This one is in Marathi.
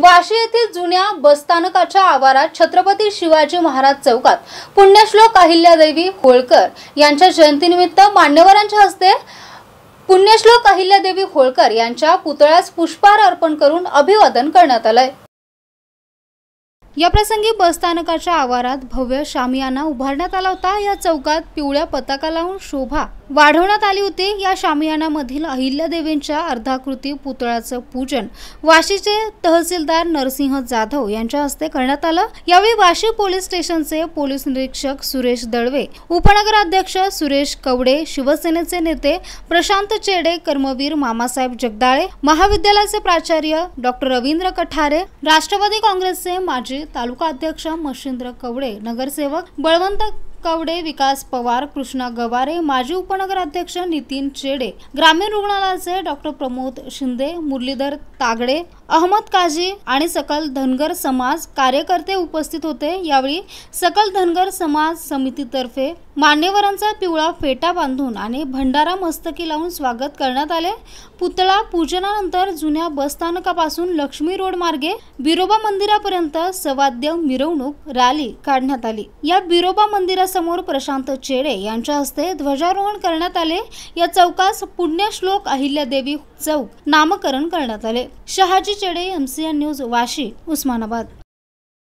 वाशी येथील जुन्या बसस्थानकाच्या आवारात छत्रपती शिवाजी महाराज चौकात पुण्यश्लोक अहिल्यादेवी होळकर यांच्या जयंतीनिमित्त मान्यवरांच्या हस्ते पुण्यश्लोक अहिल्यादेवी होळकर यांच्या पुतळ्यास पुष्पहार अर्पण करून अभिवादन करण्यात आलंय या प्रसंगी बसस्थानकाच्या आवारात भव्य शामियाना उभारण्यात आला होता या चौकात पिवळ्या पताका लावून शोभा वाढवण्यात आली होती या शामियानामधील अहिल्यादेवींच्या अर्धाकृती पुतळ्याचं पूजन वाशीचे तहसीलदार नरसिंह जाधव यांच्या हस्ते करण्यात आलं यावेळी वाशी पोलीस स्टेशनचे पोलीस निरीक्षक सुरेश दळवे उपनगराध्यक्ष सुरेश कवडे शिवसेनेचे नेते प्रशांत चेडे कर्मवीर मामासाहेब जगदाळे महाविद्यालयाचे प्राचार्य डॉक्टर रवींद्र कठारे राष्ट्रवादी काँग्रेसचे माजी तालुका अध्यक्ष मशिंद्र कवडे नगरसेवक बळवंत कावडे विकास पवार कृष्णा गवारे माजी उपनगराध्यक्ष नितीन चेडे ग्रामीण रुग्णालयाचे डॉक्टर प्रमोद शिंदे मुरलीधर तागडे अहमद काजी आणि सकल धनगर समाज कार्यकर्ते उपस्थित होते यावेळी सकल धनगर समाज समितीतर्फे मान्यवरांचा पिवळा फेटा बांधून आणि भंडारा मस्तकी लावून स्वागत करण्यात आले पुतळा पूजनानंतर जुन्या स्थानकापासून लक्ष्मी रोड मार्गे बिरोबा मंदिरापर्यंत सवाद्य मिरवणूक रॅली काढण्यात आली या बिरोबा मंदिरा समोर प्रशांत चेडे यांच्या हस्ते ध्वजारोहण करण्यात आले या चौकास अहिल्या अहिल्यादेवी चौक नामकरण करण्यात आले शहाजी चेडे एमसीएन न्यूज वाशी उस्मानाबाद